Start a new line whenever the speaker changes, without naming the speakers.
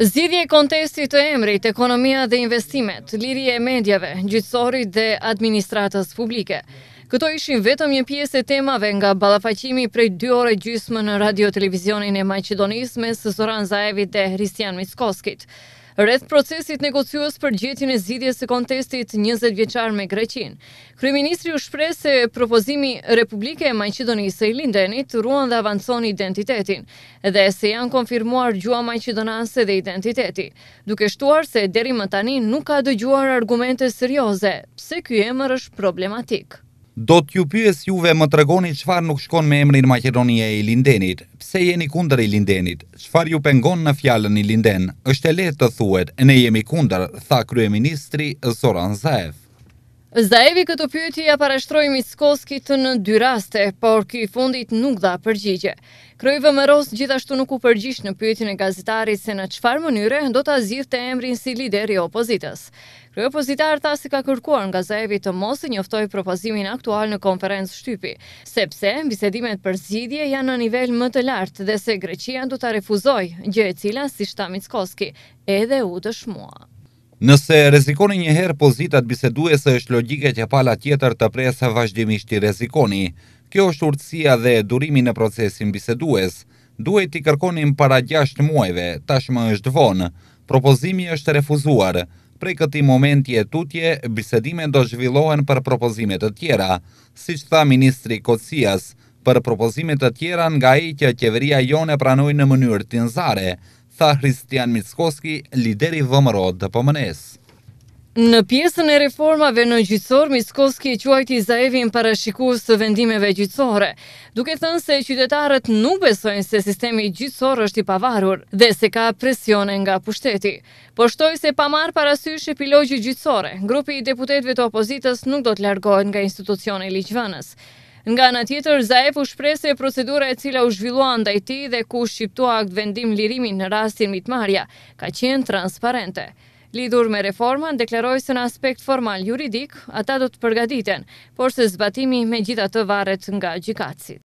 Zgjidhje e kontestit të emrit, ekonomia dhe investimet, lirje e medjave, gjithsori dhe administratës publike. Këto ishin vetëm një pjesë e temave nga balafajqimi prej dy ore gjysmë në radio-televizionin e Macedonis me sësoran Zaevit dhe Hristian Miskoskit rreth procesit negocius për gjetjen e zgjidhjes së kontestit 20 vjeçar me Greqinë. Kryeministri u shpreh se propozimi Republike e Maqedonisë i Lindenit ruan dhe avancon identitetin, edhe se janë konfirmuar gjua maqedonase dhe identiteti, duke shtuar se deri më tani nuk ka dëgjuar argumente serioze pse ky emër është problematik.
Do t'ju pyes juve më tregoni qëfar nuk shkon me emrin maqedonia e Lindenit. Pse jeni kunder i Lindenit? Qëfar ju pengon në fjallën i Linden? është e letë të thuet, ne jemi kunder, tha Krye Ministri Zoran Zaev.
Zaevi këtë pyëti ja parashtroj Miskoski të në dy raste, por këj fundit nuk dha përgjigje. Krojve më rost gjithashtu nuk u përgjish në pyëti në gazetari se në qfar mënyre do të aziv të emrin si lideri opozitas. Krojve opozitar ta si ka kërkuar nga Zaevi të mosë njoftoj propozimin aktual në konferencë shtypi, sepse bisedimet për zidje janë në nivel më të lartë dhe se Greqia do të refuzoj, gjë e cila si shta Miskoski edhe u të shmua.
Nëse rezikoni një herë pozitat biseduese është logike që pala tjetër të presë vazhdimisht rezikoni. Kjo është urtësia dhe durimi në procesin bisedues. Duhet t'i kërkonim para gjasht muajve, tashmë është vonë. Propozimi është refuzuar. Prej këti momenti e tutje, bisedime do zhvillohen për propozimet të tjera. Si që tha Ministri Kocijas për propozimet të tjera nga i që qeveria jone pranoj në mënyrë tinzare, tha Christian Mitskoski, lideri vëmëro dhe pëmënes.
Në pjesën e reformave në gjithësor, Miskoski e quajti Zaevin parashikus të vendimeve gjithësore, duke thënë se qytetarët nuk besojnë se sistemi gjithësor është i pavarur dhe se ka presione nga pushteti. Por shtoj se pa marë parasysh e pilogjë gjithësore, grupi i deputetve të opozitës nuk do të largohet nga institucione i liqëvënës. Nga në tjetër, Zaev u shprese e procedura e cila u zhvillua ndajti dhe ku shqiptua akt vendim lirimin në rastin mitmarja, ka qenë transparente. Lidur me reforma, deklaroj se në aspekt formal juridik, ata do të përgaditen, por se zbatimi me gjitha të varet nga gjikacit.